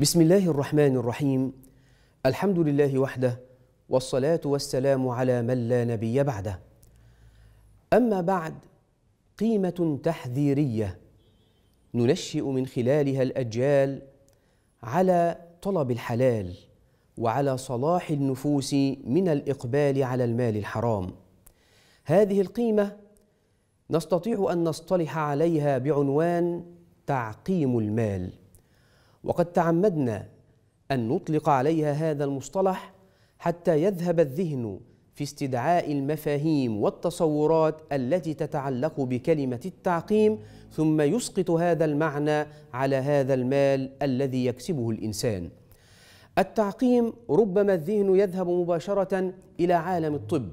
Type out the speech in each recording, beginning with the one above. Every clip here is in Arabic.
بسم الله الرحمن الرحيم الحمد لله وحده والصلاة والسلام على من لا نبي بعده أما بعد قيمة تحذيرية ننشئ من خلالها الأجيال على طلب الحلال وعلى صلاح النفوس من الإقبال على المال الحرام هذه القيمة نستطيع أن نصطلح عليها بعنوان تعقيم المال وقد تعمدنا أن نطلق عليها هذا المصطلح حتى يذهب الذهن في استدعاء المفاهيم والتصورات التي تتعلق بكلمة التعقيم ثم يسقط هذا المعنى على هذا المال الذي يكسبه الإنسان. التعقيم ربما الذهن يذهب مباشرة إلى عالم الطب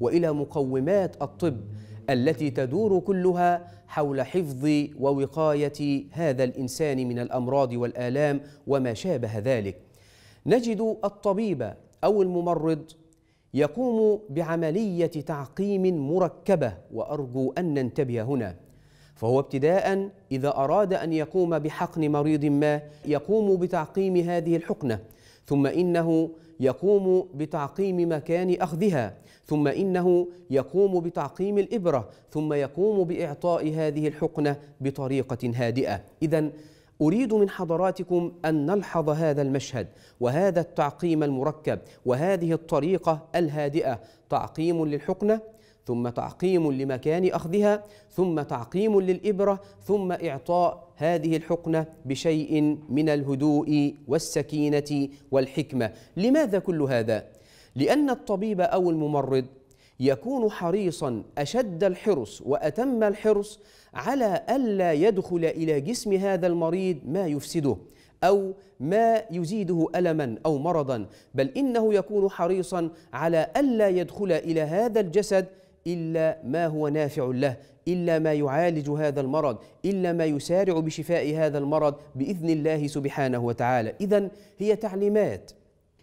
وإلى مقومات الطب التي تدور كلها حول حفظ ووقايه هذا الانسان من الامراض والالام وما شابه ذلك نجد الطبيب او الممرض يقوم بعمليه تعقيم مركبه وارجو ان ننتبه هنا فهو ابتداء اذا اراد ان يقوم بحقن مريض ما يقوم بتعقيم هذه الحقنه ثم انه يقوم بتعقيم مكان اخذها ثم انه يقوم بتعقيم الابره ثم يقوم باعطاء هذه الحقنه بطريقه هادئه اذا اريد من حضراتكم ان نلحظ هذا المشهد وهذا التعقيم المركب وهذه الطريقه الهادئه تعقيم للحقنه ثم تعقيم لمكان أخذها ثم تعقيم للإبرة ثم إعطاء هذه الحقنة بشيء من الهدوء والسكينة والحكمة لماذا كل هذا؟ لأن الطبيب أو الممرض يكون حريصا أشد الحرص وأتم الحرص على ألا يدخل إلى جسم هذا المريض ما يفسده أو ما يزيده ألما أو مرضا بل إنه يكون حريصا على ألا يدخل إلى هذا الجسد إلا ما هو نافع له إلا ما يعالج هذا المرض إلا ما يسارع بشفاء هذا المرض بإذن الله سبحانه وتعالى إذا هي تعليمات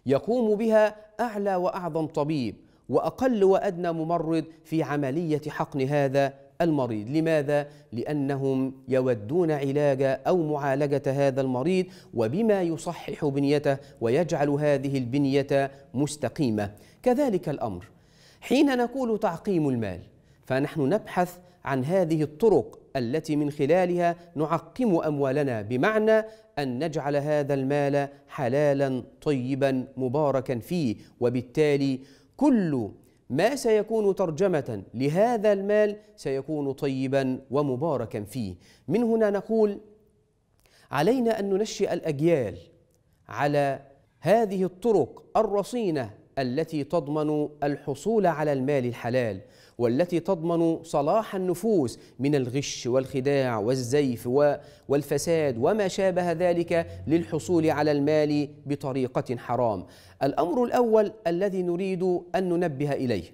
يقوم بها أعلى وأعظم طبيب وأقل وأدنى ممرض في عملية حقن هذا المريض لماذا لانهم يودون علاج او معالجه هذا المريض وبما يصحح بنيته ويجعل هذه البنيه مستقيمه كذلك الامر حين نقول تعقيم المال فنحن نبحث عن هذه الطرق التي من خلالها نعقم اموالنا بمعنى ان نجعل هذا المال حلالا طيبا مباركا فيه وبالتالي كل ما سيكون ترجمه لهذا المال سيكون طيبا ومباركا فيه من هنا نقول علينا ان ننشئ الاجيال على هذه الطرق الرصينه التي تضمن الحصول على المال الحلال والتي تضمن صلاح النفوس من الغش والخداع والزيف والفساد وما شابه ذلك للحصول على المال بطريقه حرام الامر الاول الذي نريد ان ننبه اليه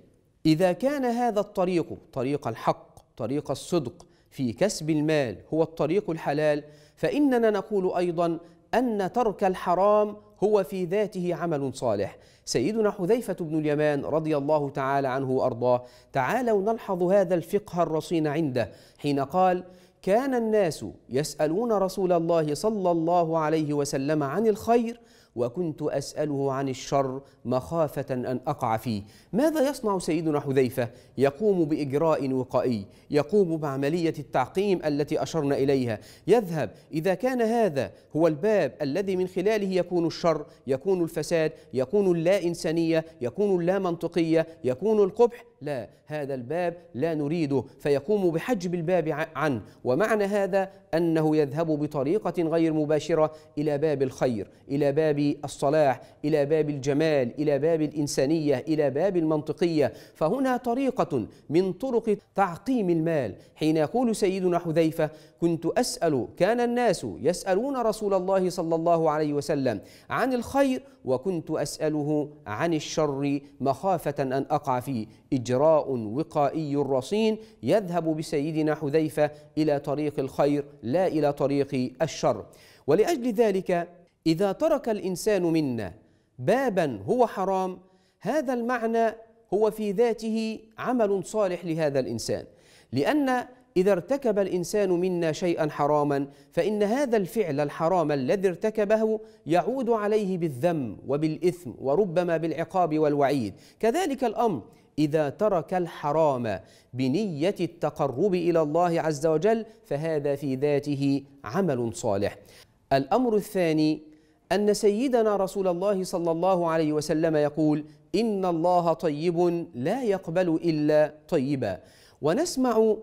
اذا كان هذا الطريق طريق الحق طريق الصدق في كسب المال هو الطريق الحلال فاننا نقول ايضا أن ترك الحرام هو في ذاته عمل صالح سيدنا حذيفة بن اليمان رضي الله تعالى عنه وأرضاه تعالوا نلحظ هذا الفقه الرصين عنده حين قال كان الناس يسألون رسول الله صلى الله عليه وسلم عن الخير وكنت أسأله عن الشر مخافة أن أقع فيه ماذا يصنع سيدنا حذيفة؟ يقوم بإجراء وقائي يقوم بعملية التعقيم التي أشرنا إليها يذهب إذا كان هذا هو الباب الذي من خلاله يكون الشر يكون الفساد يكون اللا إنسانية يكون اللا منطقية يكون القبح لا هذا الباب لا نريده فيقوم بحجب الباب عنه ومعنى هذا أنه يذهب بطريقة غير مباشرة إلى باب الخير إلى باب الصلاح إلى باب الجمال إلى باب الإنسانية إلى باب المنطقية فهنا طريقة من طرق تعقيم المال حين يقول سيدنا حذيفة كنت أسأل كان الناس يسألون رسول الله صلى الله عليه وسلم عن الخير وكنت أسأله عن الشر مخافة أن أقع فيه إجراء وقائي رصين يذهب بسيدنا حذيفة إلى طريق الخير لا إلى طريق الشر ولأجل ذلك إذا ترك الإنسان منا بابا هو حرام هذا المعنى هو في ذاته عمل صالح لهذا الإنسان لأن إذا ارتكب الإنسان منا شيئا حراما فإن هذا الفعل الحرام الذي ارتكبه يعود عليه بالذم وبالإثم وربما بالعقاب والوعيد كذلك الأمر إذا ترك الحرام بنية التقرب إلى الله عز وجل فهذا في ذاته عمل صالح الأمر الثاني أن سيدنا رسول الله صلى الله عليه وسلم يقول إن الله طيب لا يقبل إلا طيبا ونسمع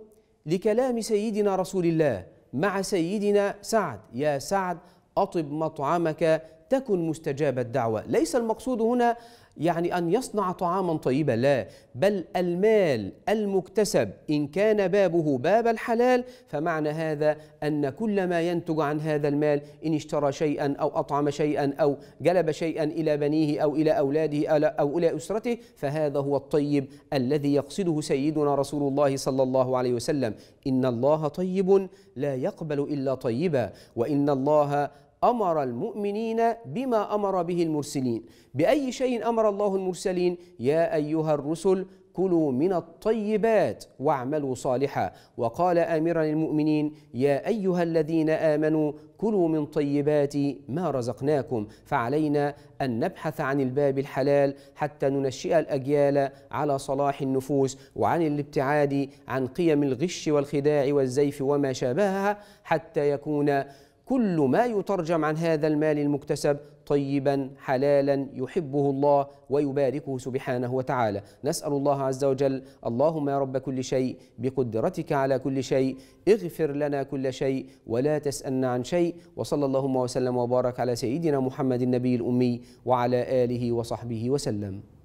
لكلام سيدنا رسول الله مع سيدنا سعد يا سعد أطب مطعمك تكن مستجاب الدعوة ليس المقصود هنا يعني أن يصنع طعاما طيبا لا بل المال المكتسب إن كان بابه باب الحلال فمعنى هذا أن كل ما ينتج عن هذا المال إن اشترى شيئا أو أطعم شيئا أو جلب شيئا إلى بنيه أو إلى أولاده أو إلى أسرته فهذا هو الطيب الذي يقصده سيدنا رسول الله صلى الله عليه وسلم إن الله طيب لا يقبل إلا طيبا وإن الله امر المؤمنين بما امر به المرسلين باي شيء امر الله المرسلين يا ايها الرسل كلوا من الطيبات واعملوا صالحا وقال امرا المؤمنين يا ايها الذين امنوا كلوا من طيبات ما رزقناكم فعلينا ان نبحث عن الباب الحلال حتى ننشئ الاجيال على صلاح النفوس وعن الابتعاد عن قيم الغش والخداع والزيف وما شابهها حتى يكون كل ما يترجم عن هذا المال المكتسب طيبا حلالا يحبه الله ويباركه سبحانه وتعالى نسال الله عز وجل اللهم يا رب كل شيء بقدرتك على كل شيء اغفر لنا كل شيء ولا تسالنا عن شيء وصلى اللهم وسلم وبارك على سيدنا محمد النبي الامي وعلى اله وصحبه وسلم